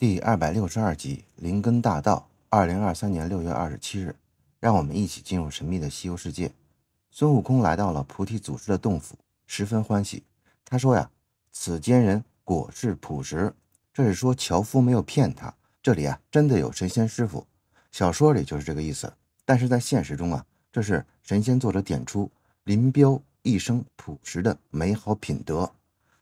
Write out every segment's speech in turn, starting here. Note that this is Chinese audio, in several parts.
第二百六十二集《灵根大道》，二零二三年六月二十七日，让我们一起进入神秘的西游世界。孙悟空来到了菩提祖师的洞府，十分欢喜。他说呀：“此间人果是朴实。”这是说樵夫没有骗他，这里啊真的有神仙师傅。小说里就是这个意思，但是在现实中啊，这是神仙作者点出林彪一生朴实的美好品德。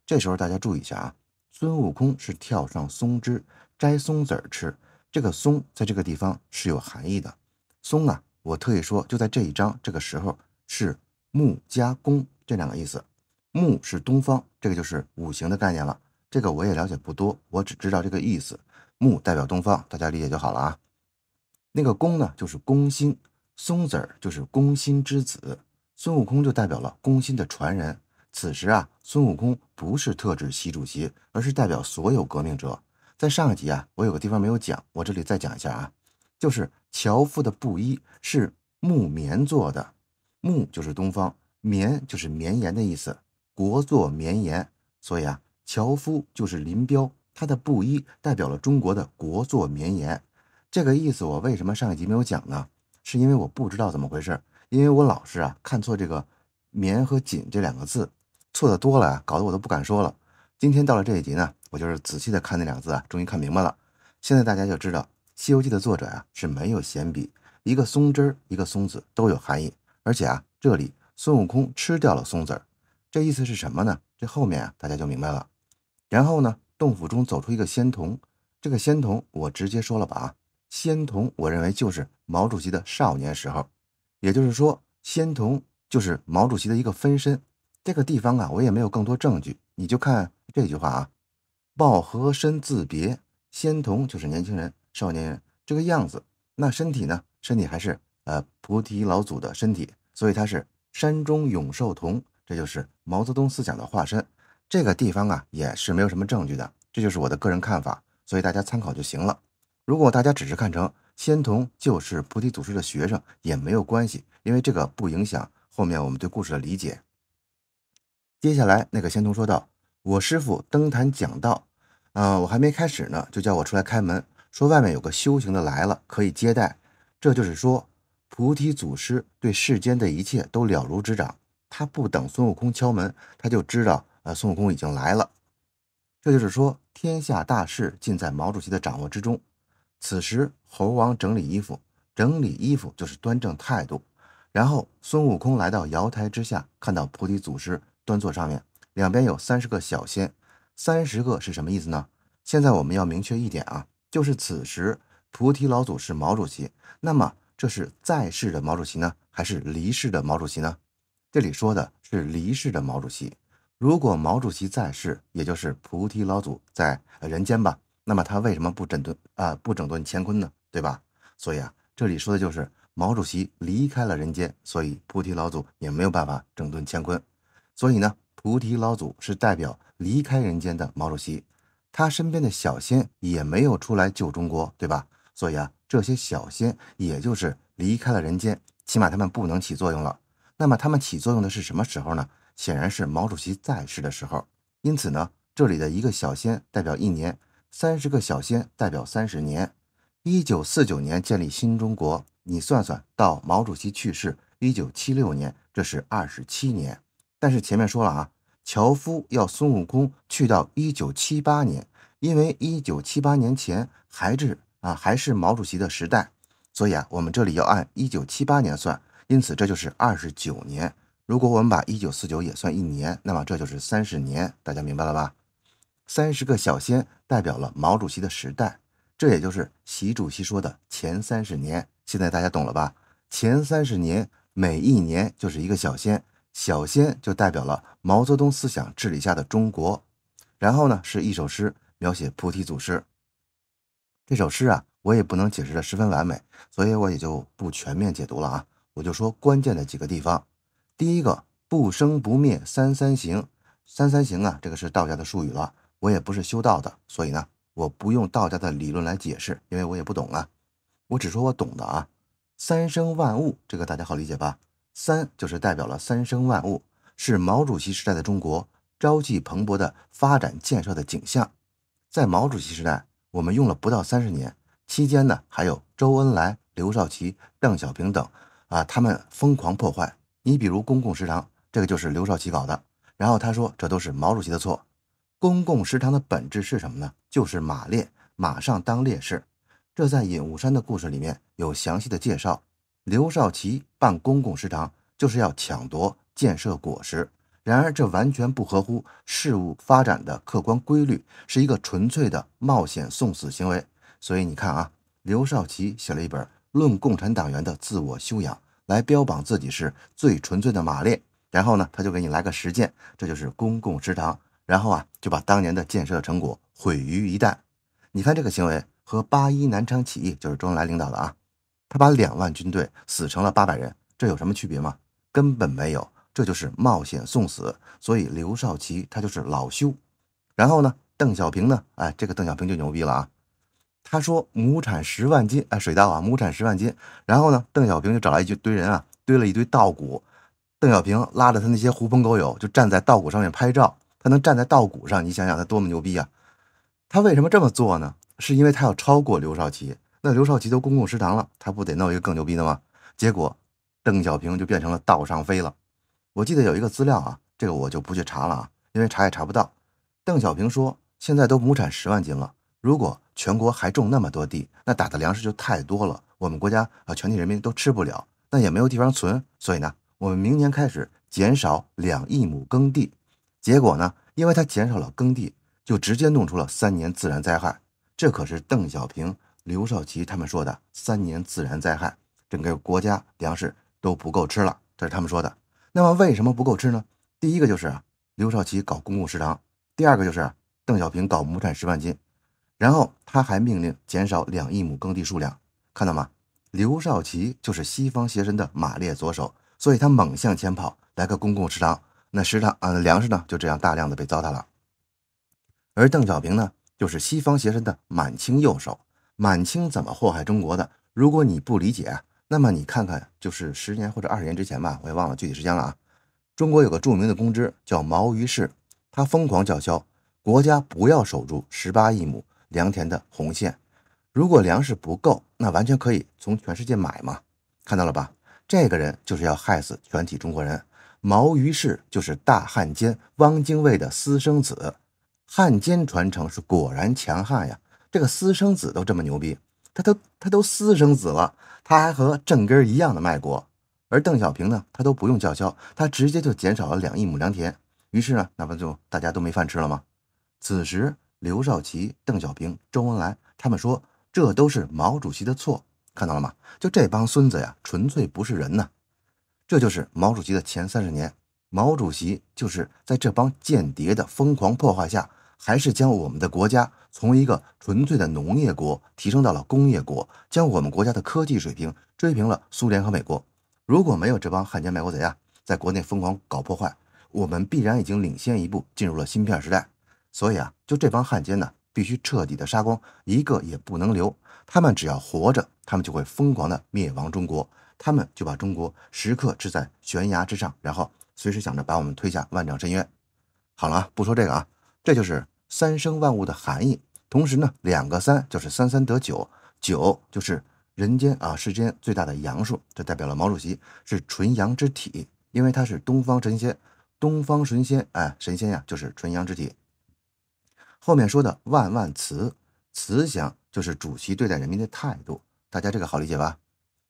这时候大家注意一下啊，孙悟空是跳上松枝。摘松子儿吃，这个松在这个地方是有含义的。松啊，我特意说，就在这一章这个时候是木加工这两个意思。木是东方，这个就是五行的概念了。这个我也了解不多，我只知道这个意思。木代表东方，大家理解就好了啊。那个公呢，就是公心，松子儿就是公心之子，孙悟空就代表了公心的传人。此时啊，孙悟空不是特指习主席，而是代表所有革命者。在上一集啊，我有个地方没有讲，我这里再讲一下啊，就是樵夫的布衣是木棉做的，木就是东方，棉就是绵延的意思，国作绵延，所以啊，樵夫就是林彪，他的布衣代表了中国的国作绵延这个意思。我为什么上一集没有讲呢？是因为我不知道怎么回事，因为我老是啊看错这个“棉”和“锦”这两个字，错的多了啊，搞得我都不敢说了。今天到了这一集呢。我就是仔细的看那两个字啊，终于看明白了。现在大家就知道《西游记》的作者啊是没有闲笔，一个松针儿，一个松子都有含义。而且啊，这里孙悟空吃掉了松子儿，这意思是什么呢？这后面啊，大家就明白了。然后呢，洞府中走出一个仙童，这个仙童我直接说了吧啊，仙童我认为就是毛主席的少年时候，也就是说仙童就是毛主席的一个分身。这个地方啊，我也没有更多证据，你就看这句话啊。报和身自别仙童就是年轻人、少年人这个样子，那身体呢？身体还是呃菩提老祖的身体，所以他是山中永寿童，这就是毛泽东思想的化身。这个地方啊也是没有什么证据的，这就是我的个人看法，所以大家参考就行了。如果大家只是看成仙童就是菩提祖师的学生也没有关系，因为这个不影响后面我们对故事的理解。接下来那个仙童说道：“我师傅登坛讲道。”嗯，我还没开始呢，就叫我出来开门，说外面有个修行的来了，可以接待。这就是说，菩提祖师对世间的一切都了如指掌，他不等孙悟空敲门，他就知道，呃，孙悟空已经来了。这就是说，天下大事尽在毛主席的掌握之中。此时，猴王整理衣服，整理衣服就是端正态度。然后，孙悟空来到瑶台之下，看到菩提祖师端坐上面，两边有三十个小仙。三十个是什么意思呢？现在我们要明确一点啊，就是此时菩提老祖是毛主席。那么这是在世的毛主席呢，还是离世的毛主席呢？这里说的是离世的毛主席。如果毛主席在世，也就是菩提老祖在人间吧，那么他为什么不整顿啊？不整顿乾坤呢？对吧？所以啊，这里说的就是毛主席离开了人间，所以菩提老祖也没有办法整顿乾坤。所以呢，菩提老祖是代表。离开人间的毛主席，他身边的小仙也没有出来救中国，对吧？所以啊，这些小仙也就是离开了人间，起码他们不能起作用了。那么他们起作用的是什么时候呢？显然是毛主席在世的时候。因此呢，这里的一个小仙代表一年，三十个小仙代表三十年。一九四九年建立新中国，你算算到毛主席去世一九七六年，这是二十七年。但是前面说了啊。樵夫要孙悟空去到一九七八年，因为一九七八年前还是啊还是毛主席的时代，所以啊我们这里要按一九七八年算，因此这就是二十九年。如果我们把一九四九也算一年，那么这就是三十年。大家明白了吧？三十个小仙代表了毛主席的时代，这也就是习主席说的前三十年。现在大家懂了吧？前三十年每一年就是一个小仙。小仙就代表了毛泽东思想治理下的中国，然后呢是一首诗描写菩提祖师。这首诗啊，我也不能解释的十分完美，所以我也就不全面解读了啊，我就说关键的几个地方。第一个，不生不灭三三行，三三行啊，这个是道家的术语了，我也不是修道的，所以呢，我不用道家的理论来解释，因为我也不懂啊。我只说我懂的啊，三生万物，这个大家好理解吧？三就是代表了三生万物，是毛主席时代的中国朝气蓬勃的发展建设的景象。在毛主席时代，我们用了不到三十年期间呢，还有周恩来、刘少奇、邓小平等啊，他们疯狂破坏。你比如公共食堂，这个就是刘少奇搞的。然后他说这都是毛主席的错。公共食堂的本质是什么呢？就是马列马上当烈士。这在尹雾山的故事里面有详细的介绍。刘少奇办公共食堂，就是要抢夺建设果实。然而，这完全不合乎事物发展的客观规律，是一个纯粹的冒险送死行为。所以你看啊，刘少奇写了一本《论共产党员的自我修养》，来标榜自己是最纯粹的马列。然后呢，他就给你来个实践，这就是公共食堂。然后啊，就把当年的建设成果毁于一旦。你看这个行为和八一南昌起义，就是周恩来领导的啊。他把两万军队死成了八百人，这有什么区别吗？根本没有，这就是冒险送死。所以刘少奇他就是老羞。然后呢，邓小平呢？哎，这个邓小平就牛逼了啊！他说亩产十万斤，哎，水稻啊，亩产十万斤。然后呢，邓小平就找来一堆人啊，堆了一堆稻谷。邓小平拉着他那些狐朋狗友，就站在稻谷上面拍照。他能站在稻谷上，你想想他多么牛逼啊！他为什么这么做呢？是因为他要超过刘少奇。那刘少奇都公共食堂了，他不得弄一个更牛逼的吗？结果，邓小平就变成了道上飞了。我记得有一个资料啊，这个我就不去查了啊，因为查也查不到。邓小平说，现在都亩产十万斤了，如果全国还种那么多地，那打的粮食就太多了，我们国家啊全体人民都吃不了，那也没有地方存，所以呢，我们明年开始减少两亿亩耕地。结果呢，因为他减少了耕地，就直接弄出了三年自然灾害。这可是邓小平。刘少奇他们说的三年自然灾害，整个国家粮食都不够吃了，这是他们说的。那么为什么不够吃呢？第一个就是刘少奇搞公共食堂，第二个就是邓小平搞亩产十万斤，然后他还命令减少两亿亩耕地数量，看到吗？刘少奇就是西方邪神的马列左手，所以他猛向前跑，来个公共食堂，那食堂啊，粮食呢就这样大量的被糟蹋了。而邓小平呢，就是西方邪神的满清右手。满清怎么祸害中国的？如果你不理解，那么你看看，就是十年或者二十年之前吧，我也忘了具体时间了啊。中国有个著名的公知叫毛于轼，他疯狂叫嚣，国家不要守住十八亿亩良田的红线，如果粮食不够，那完全可以从全世界买嘛。看到了吧？这个人就是要害死全体中国人。毛于轼就是大汉奸汪精卫的私生子，汉奸传承是果然强悍呀。这个私生子都这么牛逼，他都他都私生子了，他还和正根一样的卖国。而邓小平呢，他都不用叫嚣，他直接就减少了两亿亩良田。于是呢，那不就大家都没饭吃了吗？此时，刘少奇、邓小平、周恩来他们说，这都是毛主席的错。看到了吗？就这帮孙子呀，纯粹不是人呐！这就是毛主席的前三十年，毛主席就是在这帮间谍的疯狂破坏下。还是将我们的国家从一个纯粹的农业国提升到了工业国，将我们国家的科技水平追平了苏联和美国。如果没有这帮汉奸卖国贼啊，在国内疯狂搞破坏，我们必然已经领先一步进入了芯片时代。所以啊，就这帮汉奸呢，必须彻底的杀光，一个也不能留。他们只要活着，他们就会疯狂的灭亡中国，他们就把中国时刻置在悬崖之上，然后随时想着把我们推下万丈深渊。好了啊，不说这个啊。这就是三生万物的含义。同时呢，两个三就是三三得九，九就是人间啊世间最大的阳数，这代表了毛主席是纯阳之体，因为他是东方神仙，东方神仙哎，神仙呀就是纯阳之体。后面说的万万慈慈祥，就是主席对待人民的态度，大家这个好理解吧？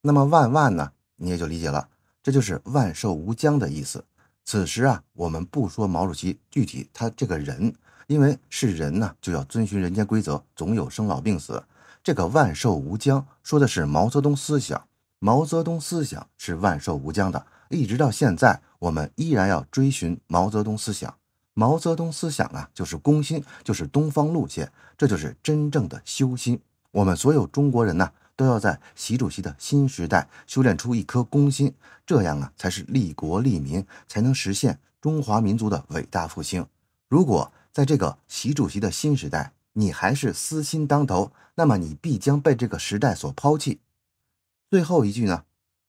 那么万万呢，你也就理解了，这就是万寿无疆的意思。此时啊，我们不说毛主席具体他这个人，因为是人呢，就要遵循人间规则，总有生老病死。这个“万寿无疆”说的是毛泽东思想，毛泽东思想是万寿无疆的，一直到现在，我们依然要追寻毛泽东思想。毛泽东思想啊，就是攻心，就是东方路线，这就是真正的修心。我们所有中国人呢？都要在习主席的新时代修炼出一颗公心，这样啊，才是利国利民，才能实现中华民族的伟大复兴。如果在这个习主席的新时代，你还是私心当头，那么你必将被这个时代所抛弃。最后一句呢，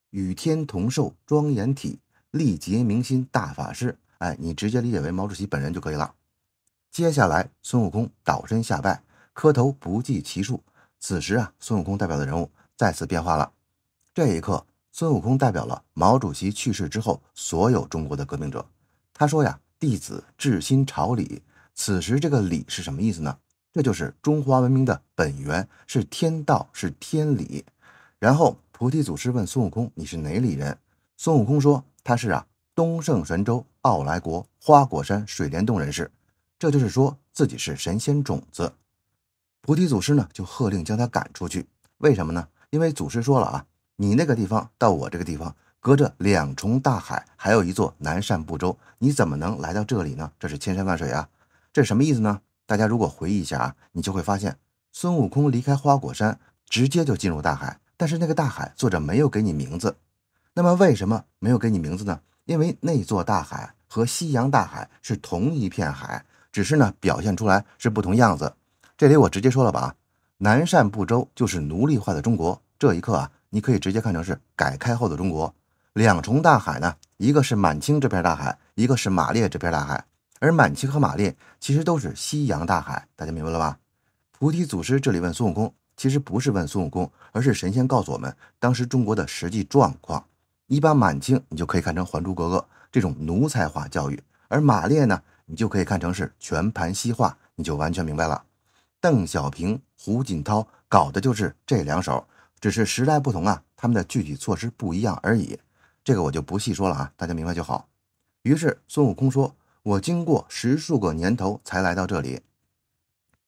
与天同寿庄严体，历劫明心大法师。哎，你直接理解为毛主席本人就可以了。接下来，孙悟空倒身下拜，磕头不计其数。此时啊，孙悟空代表的人物再次变化了。这一刻，孙悟空代表了毛主席去世之后所有中国的革命者。他说呀：“弟子至心朝礼。”此时这个礼是什么意思呢？这就是中华文明的本源，是天道，是天理。然后菩提祖师问孙悟空：“你是哪里人？”孙悟空说：“他是啊，东胜神州傲来国花果山水帘洞人士。”这就是说自己是神仙种子。菩提祖师呢，就喝令将他赶出去。为什么呢？因为祖师说了啊，你那个地方到我这个地方，隔着两重大海，还有一座南赡部洲，你怎么能来到这里呢？这是千山万水啊！这是什么意思呢？大家如果回忆一下啊，你就会发现，孙悟空离开花果山，直接就进入大海，但是那个大海，作者没有给你名字。那么为什么没有给你名字呢？因为那座大海和西洋大海是同一片海，只是呢表现出来是不同样子。这里我直接说了吧，南赡部洲就是奴隶化的中国。这一刻啊，你可以直接看成是改开后的中国。两重大海呢，一个是满清这片大海，一个是马列这片大海。而满清和马列其实都是西洋大海，大家明白了吧？菩提祖师这里问孙悟空，其实不是问孙悟空，而是神仙告诉我们当时中国的实际状况。一般满清，你就可以看成《还珠格格》这种奴才化教育；而马列呢，你就可以看成是全盘西化，你就完全明白了。邓小平、胡锦涛搞的就是这两手，只是时代不同啊，他们的具体措施不一样而已。这个我就不细说了啊，大家明白就好。于是孙悟空说：“我经过十数个年头才来到这里。”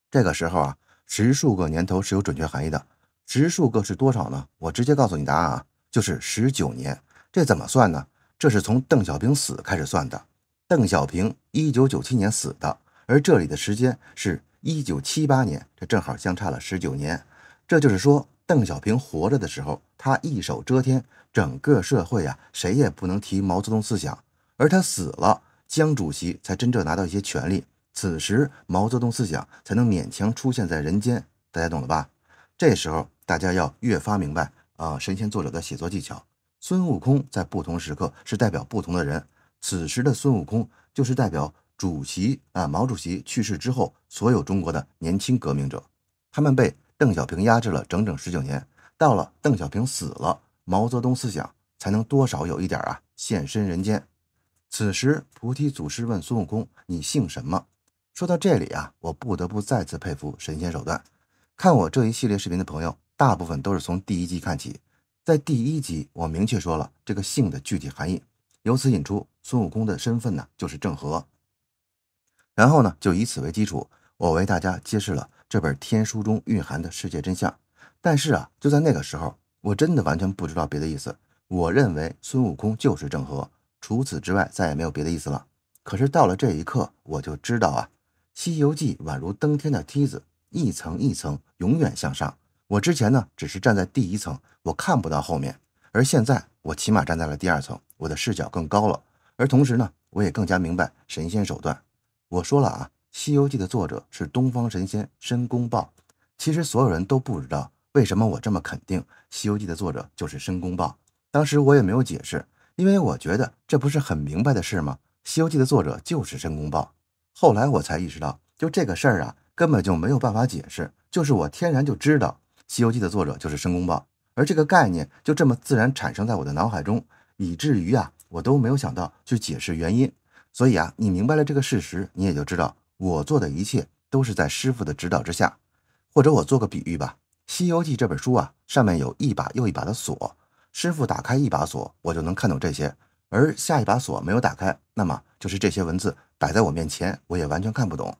这个时候啊，十数个年头是有准确含义的。十数个是多少呢？我直接告诉你答案啊，就是十九年。这怎么算呢？这是从邓小平死开始算的。邓小平一九九七年死的，而这里的时间是。一九七八年，这正好相差了十九年，这就是说，邓小平活着的时候，他一手遮天，整个社会啊，谁也不能提毛泽东思想；而他死了，江主席才真正拿到一些权利，此时毛泽东思想才能勉强出现在人间。大家懂了吧？这时候大家要越发明白啊，神仙作者的写作技巧。孙悟空在不同时刻是代表不同的人，此时的孙悟空就是代表。主席啊，毛主席去世之后，所有中国的年轻革命者，他们被邓小平压制了整整十九年。到了邓小平死了，毛泽东思想才能多少有一点啊现身人间。此时，菩提祖师问孙悟空：“你姓什么？”说到这里啊，我不得不再次佩服神仙手段。看我这一系列视频的朋友，大部分都是从第一集看起。在第一集，我明确说了这个姓的具体含义，由此引出孙悟空的身份呢，就是郑和。然后呢，就以此为基础，我为大家揭示了这本天书中蕴含的世界真相。但是啊，就在那个时候，我真的完全不知道别的意思。我认为孙悟空就是郑和，除此之外再也没有别的意思了。可是到了这一刻，我就知道啊，《西游记》宛如登天的梯子，一层一层，永远向上。我之前呢，只是站在第一层，我看不到后面。而现在，我起码站在了第二层，我的视角更高了。而同时呢，我也更加明白神仙手段。我说了啊，《西游记》的作者是东方神仙申公豹。其实所有人都不知道为什么我这么肯定《西游记》的作者就是申公豹。当时我也没有解释，因为我觉得这不是很明白的事吗？《西游记》的作者就是申公豹。后来我才意识到，就这个事儿啊，根本就没有办法解释，就是我天然就知道《西游记》的作者就是申公豹，而这个概念就这么自然产生在我的脑海中，以至于啊，我都没有想到去解释原因。所以啊，你明白了这个事实，你也就知道我做的一切都是在师傅的指导之下。或者我做个比喻吧，《西游记》这本书啊，上面有一把又一把的锁，师傅打开一把锁，我就能看懂这些；而下一把锁没有打开，那么就是这些文字摆在我面前，我也完全看不懂。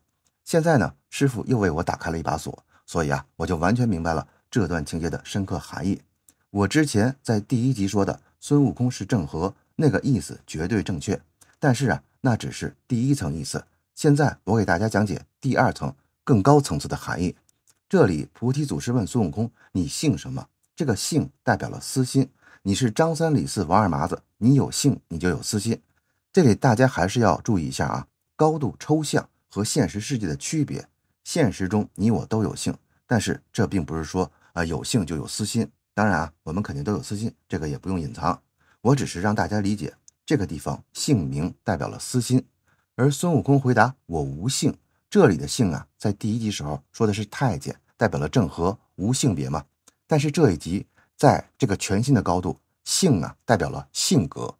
现在呢，师傅又为我打开了一把锁，所以啊，我就完全明白了这段情节的深刻含义。我之前在第一集说的孙悟空是郑和，那个意思绝对正确，但是啊。那只是第一层意思。现在我给大家讲解第二层更高层次的含义。这里菩提祖师问孙悟空：“你姓什么？”这个姓代表了私心。你是张三、李四、王二麻子，你有姓，你就有私心。这里大家还是要注意一下啊，高度抽象和现实世界的区别。现实中你我都有姓，但是这并不是说啊有姓就有私心。当然啊，我们肯定都有私心，这个也不用隐藏。我只是让大家理解。这个地方姓名代表了私心，而孙悟空回答我无姓。这里的姓啊，在第一集时候说的是太监，代表了郑和无性别嘛？但是这一集在这个全新的高度，姓啊代表了性格，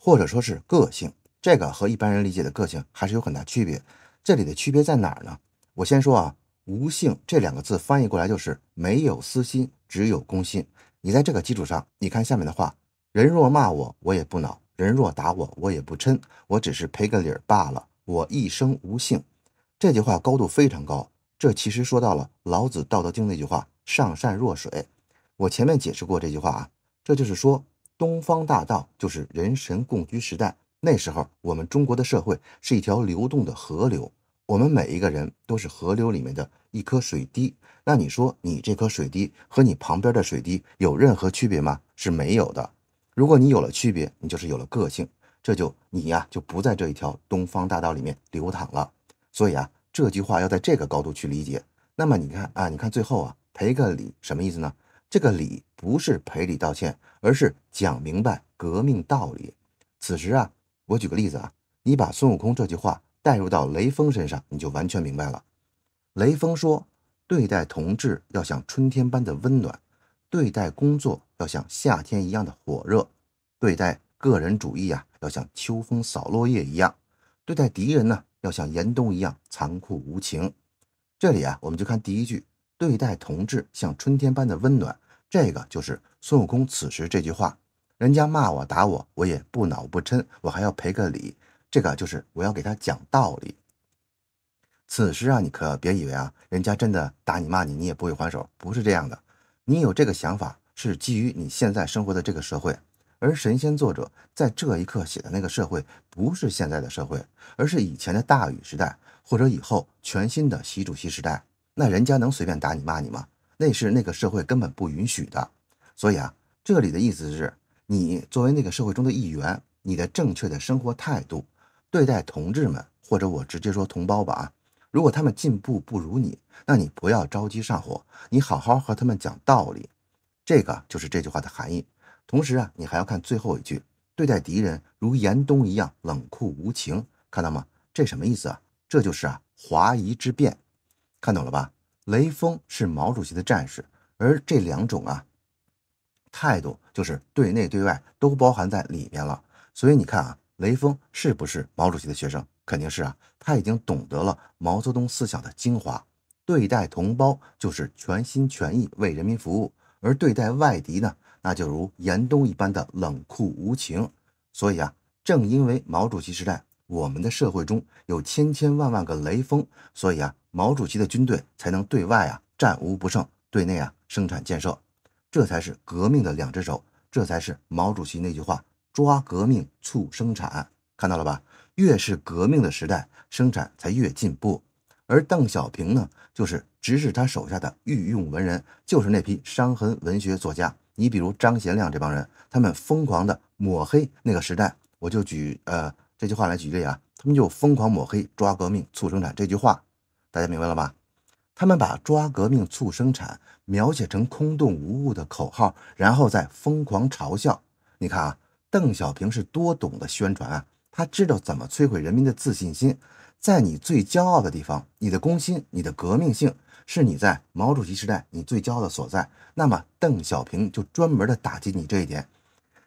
或者说是个性。这个和一般人理解的个性还是有很大区别。这里的区别在哪儿呢？我先说啊，无性这两个字翻译过来就是没有私心，只有公心。你在这个基础上，你看下面的话。人若骂我，我也不恼；人若打我，我也不嗔。我只是赔个理儿罢了。我一生无幸。”这句话高度非常高，这其实说到了老子《道德经》那句话：“上善若水。”我前面解释过这句话啊，这就是说，东方大道就是人神共居时代。那时候我们中国的社会是一条流动的河流，我们每一个人都是河流里面的一颗水滴。那你说，你这颗水滴和你旁边的水滴有任何区别吗？是没有的。如果你有了区别，你就是有了个性，这就你呀就不在这一条东方大道里面流淌了。所以啊，这句话要在这个高度去理解。那么你看啊，你看最后啊，赔个礼什么意思呢？这个礼不是赔礼道歉，而是讲明白革命道理。此时啊，我举个例子啊，你把孙悟空这句话带入到雷锋身上，你就完全明白了。雷锋说：“对待同志要像春天般的温暖，对待工作。”要像夏天一样的火热对待个人主义啊，要像秋风扫落叶一样对待敌人呢，要像严冬一样残酷无情。这里啊，我们就看第一句，对待同志像春天般的温暖，这个就是孙悟空此时这句话。人家骂我打我，我也不恼不嗔，我还要赔个礼，这个就是我要给他讲道理。此时啊，你可别以为啊，人家真的打你骂你，你也不会还手，不是这样的，你有这个想法。是基于你现在生活的这个社会，而神仙作者在这一刻写的那个社会，不是现在的社会，而是以前的大禹时代，或者以后全新的习主席时代。那人家能随便打你骂你吗？那是那个社会根本不允许的。所以啊，这里的意思是你作为那个社会中的一员，你的正确的生活态度，对待同志们，或者我直接说同胞吧啊。如果他们进步不如你，那你不要着急上火，你好好和他们讲道理。这个就是这句话的含义。同时啊，你还要看最后一句：对待敌人如严冬一样冷酷无情，看到吗？这什么意思啊？这就是啊，华夷之变，看懂了吧？雷锋是毛主席的战士，而这两种啊态度，就是对内对外都包含在里面了。所以你看啊，雷锋是不是毛主席的学生？肯定是啊，他已经懂得了毛泽东思想的精华。对待同胞，就是全心全意为人民服务。而对待外敌呢，那就如严冬一般的冷酷无情。所以啊，正因为毛主席时代，我们的社会中有千千万万个雷锋，所以啊，毛主席的军队才能对外啊战无不胜，对内啊生产建设。这才是革命的两只手，这才是毛主席那句话：抓革命促生产。看到了吧？越是革命的时代，生产才越进步。而邓小平呢，就是直视他手下的御用文人，就是那批伤痕文学作家。你比如张贤亮这帮人，他们疯狂的抹黑那个时代。我就举呃这句话来举例啊，他们就疯狂抹黑“抓革命促生产”这句话，大家明白了吧？他们把“抓革命促生产”描写成空洞无物的口号，然后再疯狂嘲笑。你看啊，邓小平是多懂得宣传啊，他知道怎么摧毁人民的自信心。在你最骄傲的地方，你的公心、你的革命性，是你在毛主席时代你最骄傲的所在。那么邓小平就专门的打击你这一点，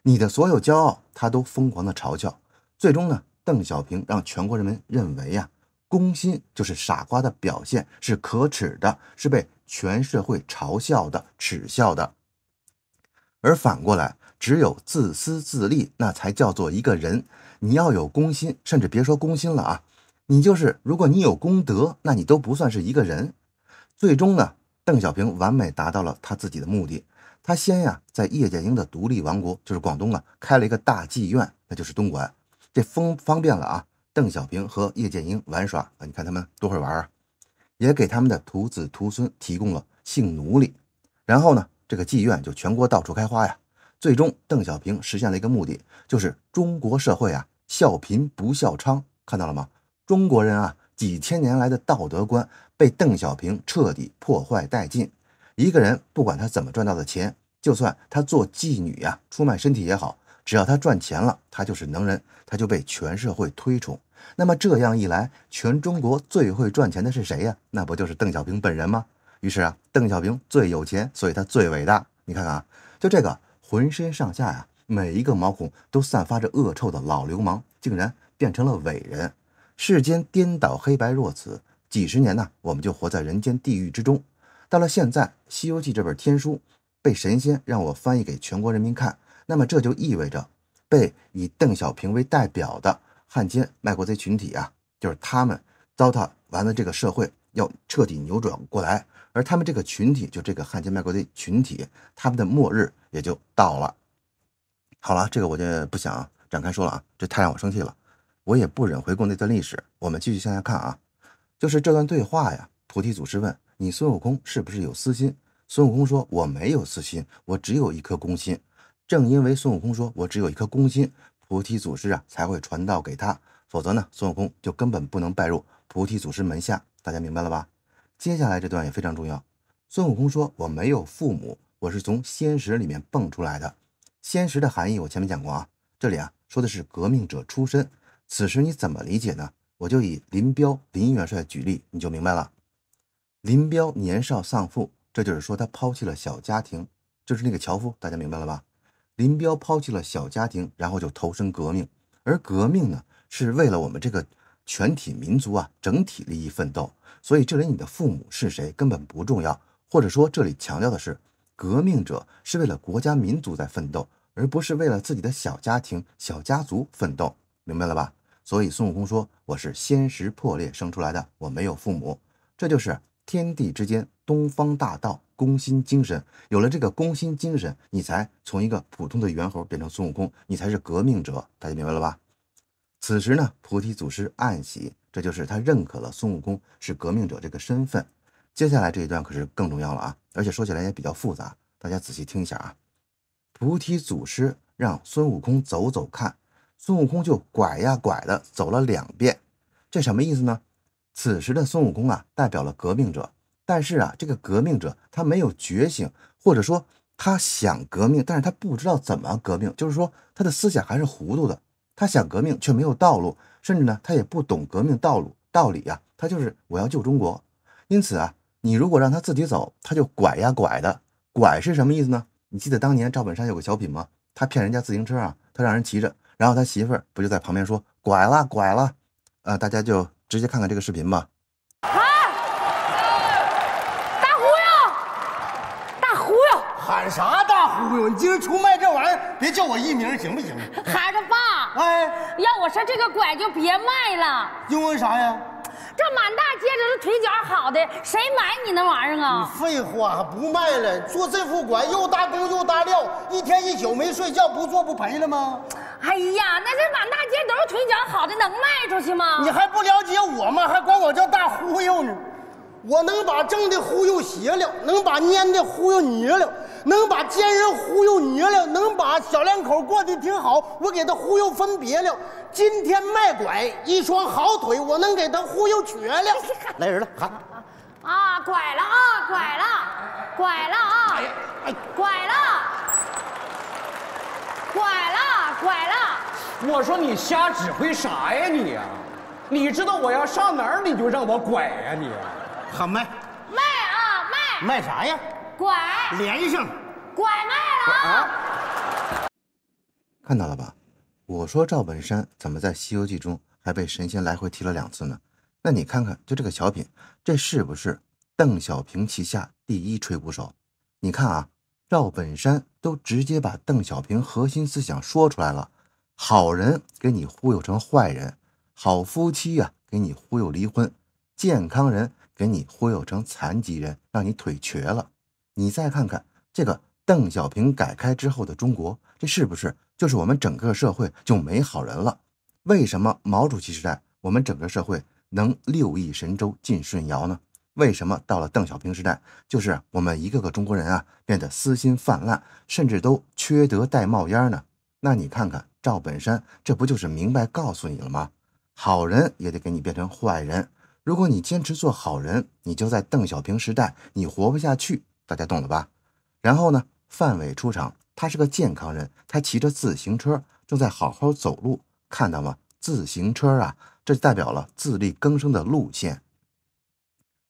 你的所有骄傲，他都疯狂的嘲笑。最终呢，邓小平让全国人民认为啊，公心就是傻瓜的表现，是可耻的，是被全社会嘲笑的、耻笑的。而反过来，只有自私自利，那才叫做一个人。你要有公心，甚至别说公心了啊。你就是，如果你有功德，那你都不算是一个人。最终呢，邓小平完美达到了他自己的目的。他先呀，在叶剑英的独立王国，就是广东啊，开了一个大妓院，那就是东莞。这方方便了啊，邓小平和叶剑英玩耍啊，你看他们多会玩啊，也给他们的徒子徒孙提供了性奴隶。然后呢，这个妓院就全国到处开花呀。最终，邓小平实现了一个目的，就是中国社会啊，笑贫不笑娼，看到了吗？中国人啊，几千年来的道德观被邓小平彻底破坏殆尽。一个人不管他怎么赚到的钱，就算他做妓女呀、出卖身体也好，只要他赚钱了，他就是能人，他就被全社会推崇。那么这样一来，全中国最会赚钱的是谁呀？那不就是邓小平本人吗？于是啊，邓小平最有钱，所以他最伟大。你看看啊，就这个浑身上下呀，每一个毛孔都散发着恶臭的老流氓，竟然变成了伟人。世间颠倒黑白若此，几十年呢，我们就活在人间地狱之中。到了现在，《西游记》这本天书被神仙让我翻译给全国人民看，那么这就意味着被以邓小平为代表的汉奸卖国贼群体啊，就是他们糟蹋完了这个社会，要彻底扭转过来。而他们这个群体，就这个汉奸卖国贼群体，他们的末日也就到了。好了，这个我就不想展开说了啊，这太让我生气了。我也不忍回顾那段历史，我们继续向下看啊，就是这段对话呀。菩提祖师问你孙悟空是不是有私心？孙悟空说我没有私心，我只有一颗公心。正因为孙悟空说我只有一颗公心，菩提祖师啊才会传道给他，否则呢，孙悟空就根本不能拜入菩提祖师门下。大家明白了吧？接下来这段也非常重要。孙悟空说我没有父母，我是从仙石里面蹦出来的。仙石的含义我前面讲过啊，这里啊说的是革命者出身。此时你怎么理解呢？我就以林彪林元帅举例，你就明白了。林彪年少丧父，这就是说他抛弃了小家庭，就是那个樵夫，大家明白了吧？林彪抛弃了小家庭，然后就投身革命，而革命呢是为了我们这个全体民族啊整体利益奋斗。所以这里你的父母是谁根本不重要，或者说这里强调的是革命者是为了国家民族在奋斗，而不是为了自己的小家庭小家族奋斗，明白了吧？所以孙悟空说：“我是仙石破裂生出来的，我没有父母。”这就是天地之间东方大道攻心精神。有了这个攻心精神，你才从一个普通的猿猴变成孙悟空，你才是革命者。大家明白了吧？此时呢，菩提祖师暗喜，这就是他认可了孙悟空是革命者这个身份。接下来这一段可是更重要了啊！而且说起来也比较复杂，大家仔细听一下啊。菩提祖师让孙悟空走走看。孙悟空就拐呀拐的走了两遍，这什么意思呢？此时的孙悟空啊，代表了革命者，但是啊，这个革命者他没有觉醒，或者说他想革命，但是他不知道怎么革命，就是说他的思想还是糊涂的。他想革命却没有道路，甚至呢，他也不懂革命道路道理呀。他就是我要救中国，因此啊，你如果让他自己走，他就拐呀拐的。拐是什么意思呢？你记得当年赵本山有个小品吗？他骗人家自行车啊，他让人骑着。然后他媳妇儿不就在旁边说拐了拐了，啊，大家就直接看看这个视频吧。啊！大忽悠，大忽悠，喊啥大忽悠？你今儿出卖这玩意儿，别叫我艺名行不行？喊着爸。哎，要我说这个拐就别卖了，因为啥呀？这满大街都是腿脚好的，谁买你那玩意儿啊？你废话不卖了？做这副拐又搭工又搭料，一天一宿没睡觉，不做不赔了吗？哎呀，那这满大街都是腿脚好的，能卖出去吗？你还不了解我吗？还管我叫大忽悠呢？我能把正的忽悠斜了，能把蔫的忽悠捏了，能把奸人忽悠捏了，能把小两口过得挺好，我给他忽悠分别了。今天卖拐，一双好腿，我能给他忽悠瘸了。来人了，喊！啊，拐了啊，拐了，拐了啊，哎，拐了。拐了！我说你瞎指挥啥呀你？你知道我要上哪儿，你就让我拐呀你？喊卖！卖啊卖！卖啥呀？拐！连一声，拐卖了！看到了吧？我说赵本山怎么在《西游记》中还被神仙来回踢了两次呢？那你看看，就这个小品，这是不是邓小平旗下第一吹鼓手？你看啊。赵本山都直接把邓小平核心思想说出来了：好人给你忽悠成坏人，好夫妻呀给你忽悠离婚，健康人给你忽悠成残疾人，让你腿瘸了。你再看看这个邓小平改开之后的中国，这是不是就是我们整个社会就没好人了？为什么毛主席时代我们整个社会能六亿神州尽舜尧呢？为什么到了邓小平时代，就是我们一个个中国人啊变得私心泛滥，甚至都缺德带冒烟呢？那你看看赵本山，这不就是明白告诉你了吗？好人也得给你变成坏人。如果你坚持做好人，你就在邓小平时代你活不下去。大家懂了吧？然后呢，范伟出场，他是个健康人，他骑着自行车正在好好走路，看到吗？自行车啊，这代表了自力更生的路线。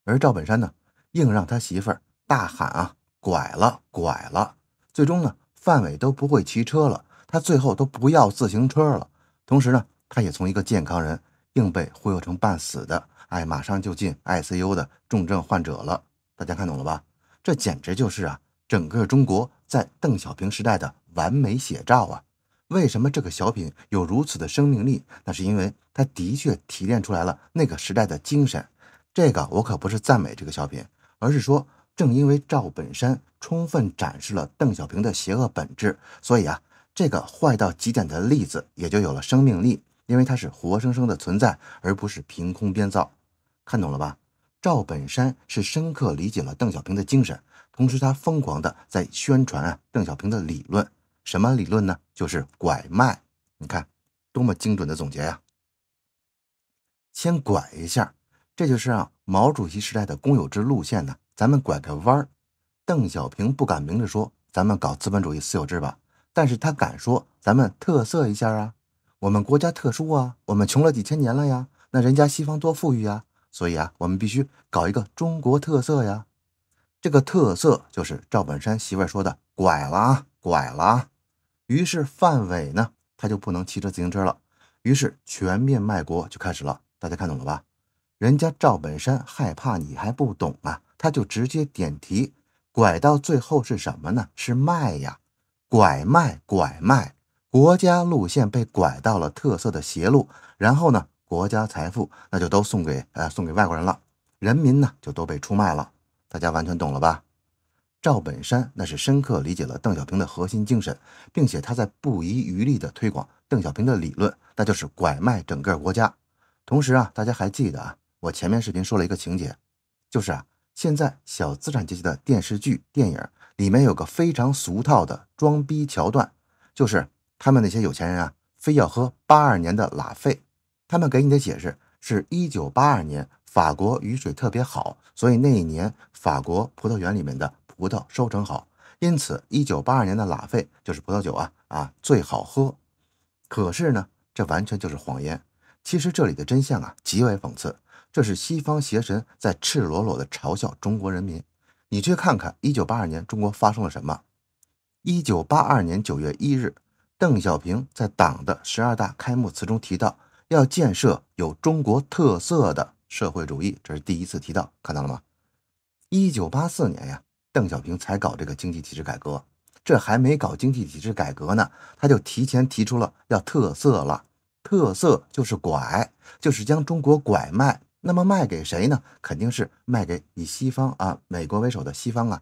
而赵本山呢，硬让他媳妇儿大喊啊，拐了，拐了！最终呢，范伟都不会骑车了，他最后都不要自行车了。同时呢，他也从一个健康人，硬被忽悠成半死的，哎，马上就进 ICU 的重症患者了。大家看懂了吧？这简直就是啊，整个中国在邓小平时代的完美写照啊！为什么这个小品有如此的生命力？那是因为他的确提炼出来了那个时代的精神。这个我可不是赞美这个小品，而是说，正因为赵本山充分展示了邓小平的邪恶本质，所以啊，这个坏到极点的例子也就有了生命力，因为它是活生生的存在，而不是凭空编造。看懂了吧？赵本山是深刻理解了邓小平的精神，同时他疯狂的在宣传啊邓小平的理论。什么理论呢？就是拐卖。你看，多么精准的总结呀！先拐一下。这就是啊毛主席时代的公有制路线呢，咱们拐个弯儿。邓小平不敢明着说咱们搞资本主义私有制吧，但是他敢说咱们特色一下啊，我们国家特殊啊，我们穷了几千年了呀，那人家西方多富裕呀，所以啊，我们必须搞一个中国特色呀。这个特色就是赵本山媳妇说的拐了啊，拐了。于是范伟呢，他就不能骑着自行车了，于是全面卖国就开始了。大家看懂了吧？人家赵本山害怕你还不懂啊，他就直接点题，拐到最后是什么呢？是卖呀，拐卖，拐卖，国家路线被拐到了特色的邪路，然后呢，国家财富那就都送给呃送给外国人了，人民呢就都被出卖了，大家完全懂了吧？赵本山那是深刻理解了邓小平的核心精神，并且他在不遗余力地推广邓小平的理论，那就是拐卖整个国家。同时啊，大家还记得啊？我前面视频说了一个情节，就是啊，现在小资产阶级的电视剧、电影里面有个非常俗套的装逼桥段，就是他们那些有钱人啊，非要喝八二年的拉菲。他们给你的解释是一九八二年法国雨水特别好，所以那一年法国葡萄园里面的葡萄收成好，因此一九八二年的拉菲就是葡萄酒啊啊最好喝。可是呢，这完全就是谎言。其实这里的真相啊，极为讽刺。这是西方邪神在赤裸裸地嘲笑中国人民。你去看看，一九八二年中国发生了什么？一九八二年九月一日，邓小平在党的十二大开幕词中提到，要建设有中国特色的社会主义，这是第一次提到，看到了吗？一九八四年呀，邓小平才搞这个经济体制改革，这还没搞经济体制改革呢，他就提前提出了要特色了。特色就是拐，就是将中国拐卖。那么卖给谁呢？肯定是卖给以西方啊、美国为首的西方啊，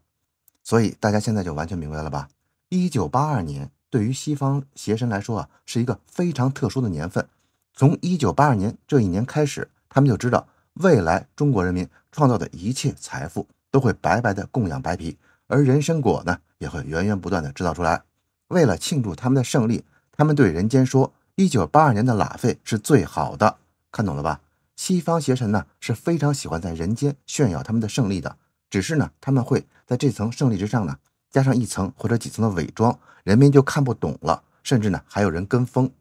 所以大家现在就完全明白了吧？一九八二年对于西方邪神来说啊，是一个非常特殊的年份。从一九八二年这一年开始，他们就知道未来中国人民创造的一切财富都会白白的供养白皮，而人参果呢也会源源不断的制造出来。为了庆祝他们的胜利，他们对人间说：一九八二年的拉菲是最好的。看懂了吧？西方邪神呢是非常喜欢在人间炫耀他们的胜利的，只是呢他们会在这层胜利之上呢加上一层或者几层的伪装，人民就看不懂了，甚至呢还有人跟风。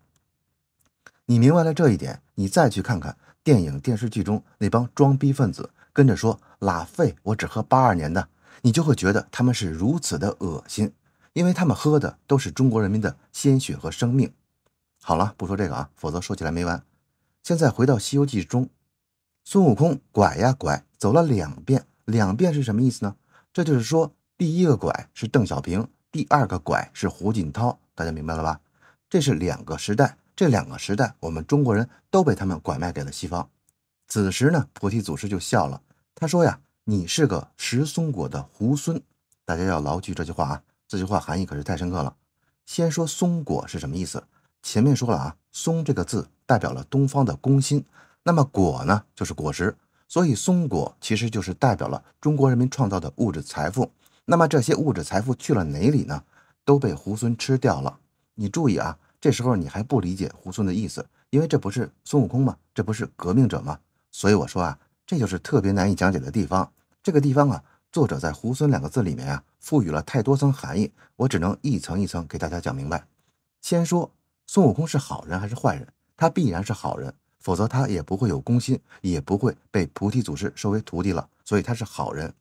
你明白了这一点，你再去看看电影、电视剧中那帮装逼分子跟着说拉菲，我只喝八二年的，你就会觉得他们是如此的恶心，因为他们喝的都是中国人民的鲜血和生命。好了，不说这个啊，否则说起来没完。现在回到《西游记》中，孙悟空拐呀拐，走了两遍，两遍是什么意思呢？这就是说，第一个拐是邓小平，第二个拐是胡锦涛，大家明白了吧？这是两个时代，这两个时代，我们中国人都被他们拐卖给了西方。此时呢，菩提祖师就笑了，他说呀：“你是个食松果的猢狲。”大家要牢记这句话啊，这句话含义可是太深刻了。先说松果是什么意思？前面说了啊，松这个字代表了东方的工薪，那么果呢就是果实，所以松果其实就是代表了中国人民创造的物质财富。那么这些物质财富去了哪里呢？都被猢狲吃掉了。你注意啊，这时候你还不理解猢狲的意思，因为这不是孙悟空吗？这不是革命者吗？所以我说啊，这就是特别难以讲解的地方。这个地方啊，作者在“猢狲”两个字里面啊，赋予了太多层含义，我只能一层一层给大家讲明白。先说。孙悟空是好人还是坏人？他必然是好人，否则他也不会有公心，也不会被菩提祖师收为徒弟了。所以他是好人。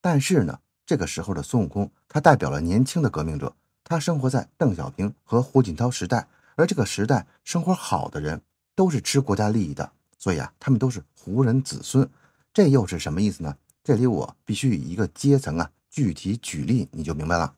但是呢，这个时候的孙悟空，他代表了年轻的革命者。他生活在邓小平和胡锦涛时代，而这个时代生活好的人都是吃国家利益的，所以啊，他们都是胡人子孙。这又是什么意思呢？这里我必须以一个阶层啊，具体举例，你就明白了。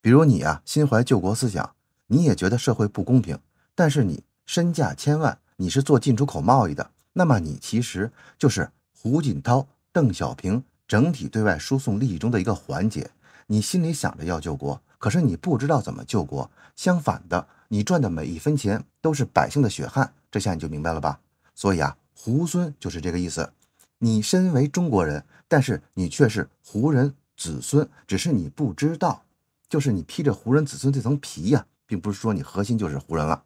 比如你啊，心怀救国思想。你也觉得社会不公平，但是你身价千万，你是做进出口贸易的，那么你其实就是胡锦涛、邓小平整体对外输送利益中的一个环节。你心里想着要救国，可是你不知道怎么救国。相反的，你赚的每一分钱都是百姓的血汗。这下你就明白了吧？所以啊，胡孙就是这个意思。你身为中国人，但是你却是胡人子孙，只是你不知道，就是你披着胡人子孙这层皮呀。并不是说你核心就是胡人了，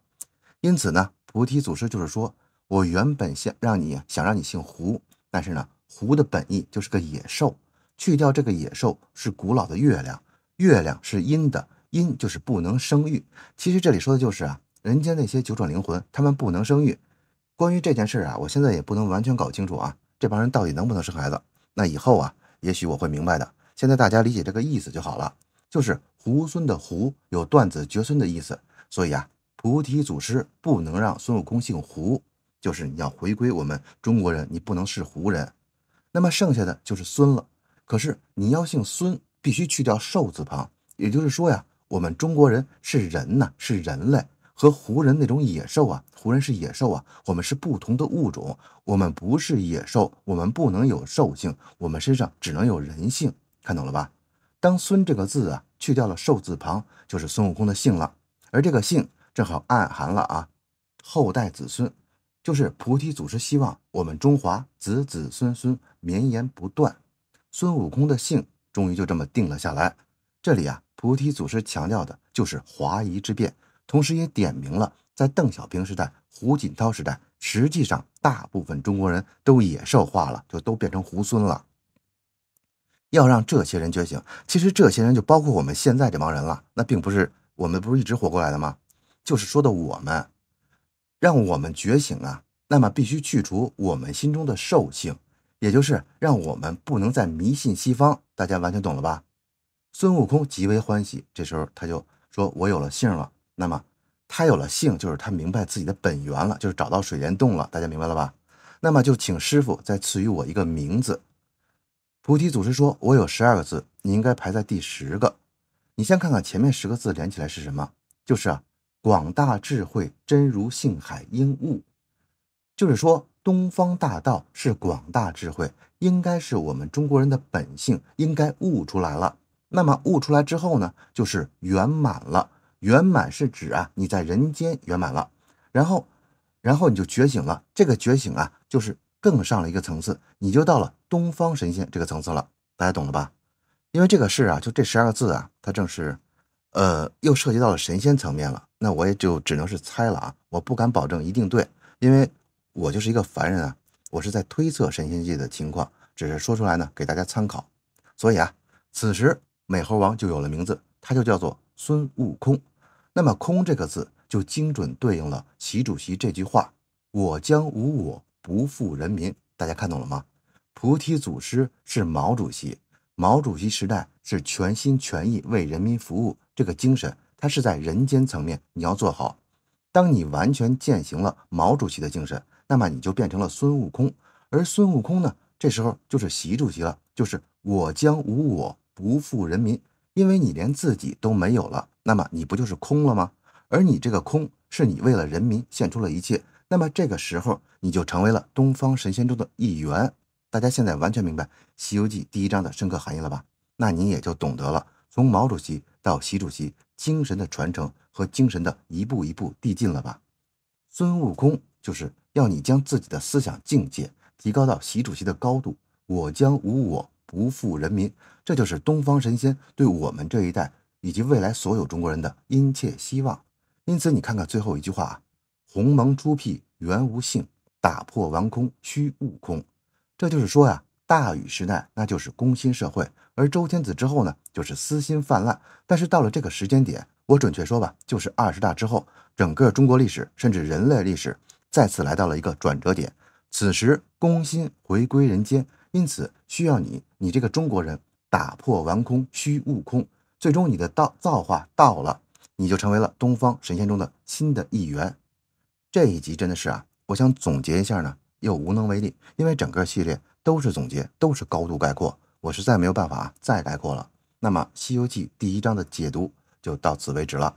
因此呢，菩提祖师就是说我原本想让你想让你姓胡，但是呢，胡的本意就是个野兽，去掉这个野兽是古老的月亮，月亮是阴的，阴就是不能生育。其实这里说的就是啊，人间那些九转灵魂，他们不能生育。关于这件事啊，我现在也不能完全搞清楚啊，这帮人到底能不能生孩子？那以后啊，也许我会明白的。现在大家理解这个意思就好了，就是。猢狲的猢有断子绝孙的意思，所以啊，菩提祖师不能让孙悟空姓胡，就是你要回归我们中国人，你不能是胡人。那么剩下的就是孙了。可是你要姓孙，必须去掉兽字旁，也就是说呀，我们中国人是人呐，是人类，和胡人那种野兽啊，胡人是野兽啊，我们是不同的物种，我们不是野兽，我们不能有兽性，我们身上只能有人性。看懂了吧？当孙这个字啊。去掉了“兽”字旁，就是孙悟空的姓了。而这个姓正好暗含了啊，后代子孙，就是菩提祖师希望我们中华子子孙孙绵延不断。孙悟空的姓终于就这么定了下来。这里啊，菩提祖师强调的就是华夷之变，同时也点明了在邓小平时代、胡锦涛时代，实际上大部分中国人都野兽化了，就都变成猢狲了。要让这些人觉醒，其实这些人就包括我们现在这帮人了。那并不是我们不是一直活过来的吗？就是说的我们，让我们觉醒啊！那么必须去除我们心中的兽性，也就是让我们不能再迷信西方。大家完全懂了吧？孙悟空极为欢喜，这时候他就说：“我有了姓了。”那么他有了姓，就是他明白自己的本源了，就是找到水帘洞了。大家明白了吧？那么就请师傅再赐予我一个名字。菩提祖师说：“我有十二个字，你应该排在第十个。你先看看前面十个字连起来是什么？就是啊，广大智慧真如性海应悟。就是说，东方大道是广大智慧，应该是我们中国人的本性，应该悟出来了。那么悟出来之后呢，就是圆满了。圆满是指啊，你在人间圆满了，然后，然后你就觉醒了。这个觉醒啊，就是。”更上了一个层次，你就到了东方神仙这个层次了，大家懂了吧？因为这个事啊，就这十二个字啊，它正是，呃，又涉及到了神仙层面了。那我也就只能是猜了啊，我不敢保证一定对，因为我就是一个凡人啊，我是在推测神仙界的情况，只是说出来呢，给大家参考。所以啊，此时美猴王就有了名字，他就叫做孙悟空。那么“空”这个字就精准对应了习主席这句话：“我将无我。”不负人民，大家看懂了吗？菩提祖师是毛主席，毛主席时代是全心全意为人民服务这个精神，它是在人间层面，你要做好。当你完全践行了毛主席的精神，那么你就变成了孙悟空，而孙悟空呢，这时候就是习主席了，就是我将无我，不负人民。因为你连自己都没有了，那么你不就是空了吗？而你这个空，是你为了人民献出了一切。那么这个时候，你就成为了东方神仙中的一员。大家现在完全明白《西游记》第一章的深刻含义了吧？那你也就懂得了从毛主席到习主席精神的传承和精神的一步一步递进了吧？孙悟空就是要你将自己的思想境界提高到习主席的高度。我将无我，不负人民，这就是东方神仙对我们这一代以及未来所有中国人的殷切希望。因此，你看看最后一句话啊。鸿蒙初辟，原无性；打破王空，虚悟空。这就是说呀，大禹时代那就是攻心社会，而周天子之后呢，就是私心泛滥。但是到了这个时间点，我准确说吧，就是二十大之后，整个中国历史甚至人类历史再次来到了一个转折点。此时攻心回归人间，因此需要你，你这个中国人打破顽空，虚悟空，最终你的道造化到了，你就成为了东方神仙中的新的一员。这一集真的是啊，我想总结一下呢，又无能为力，因为整个系列都是总结，都是高度概括，我实在没有办法再概括了。那么《西游记》第一章的解读就到此为止了。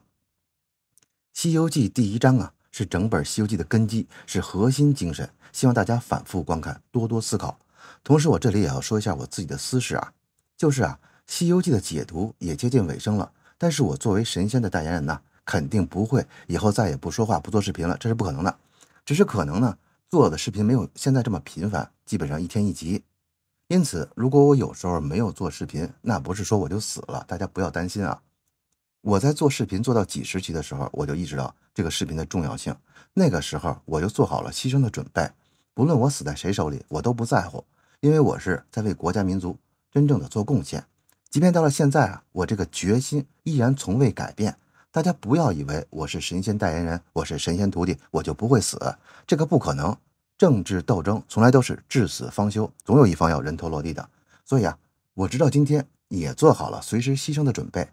《西游记》第一章啊，是整本《西游记》的根基，是核心精神，希望大家反复观看，多多思考。同时，我这里也要说一下我自己的私事啊，就是啊，《西游记》的解读也接近尾声了，但是我作为神仙的代言人呢。肯定不会，以后再也不说话、不做视频了，这是不可能的。只是可能呢，做的视频没有现在这么频繁，基本上一天一集。因此，如果我有时候没有做视频，那不是说我就死了，大家不要担心啊。我在做视频做到几十集的时候，我就意识到这个视频的重要性。那个时候，我就做好了牺牲的准备，不论我死在谁手里，我都不在乎，因为我是在为国家民族真正的做贡献。即便到了现在啊，我这个决心依然从未改变。大家不要以为我是神仙代言人，我是神仙徒弟，我就不会死。这个不可能，政治斗争从来都是至死方休，总有一方要人头落地的。所以啊，我直到今天也做好了随时牺牲的准备。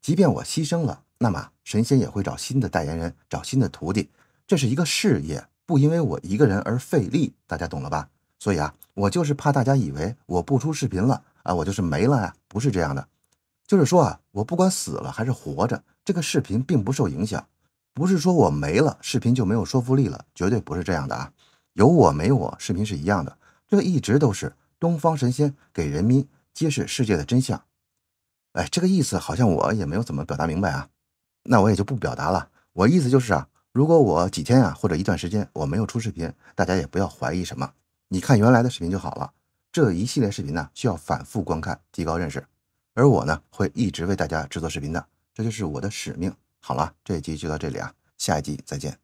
即便我牺牲了，那么神仙也会找新的代言人，找新的徒弟。这是一个事业，不因为我一个人而费力。大家懂了吧？所以啊，我就是怕大家以为我不出视频了啊，我就是没了呀。不是这样的。就是说啊，我不管死了还是活着，这个视频并不受影响。不是说我没了，视频就没有说服力了，绝对不是这样的啊。有我没我，视频是一样的，这个一直都是东方神仙给人民揭示世界的真相。哎，这个意思好像我也没有怎么表达明白啊，那我也就不表达了。我意思就是啊，如果我几天啊或者一段时间我没有出视频，大家也不要怀疑什么，你看原来的视频就好了。这一系列视频呢，需要反复观看，提高认识。而我呢，会一直为大家制作视频的，这就是我的使命。好了，这一集就到这里啊，下一集再见。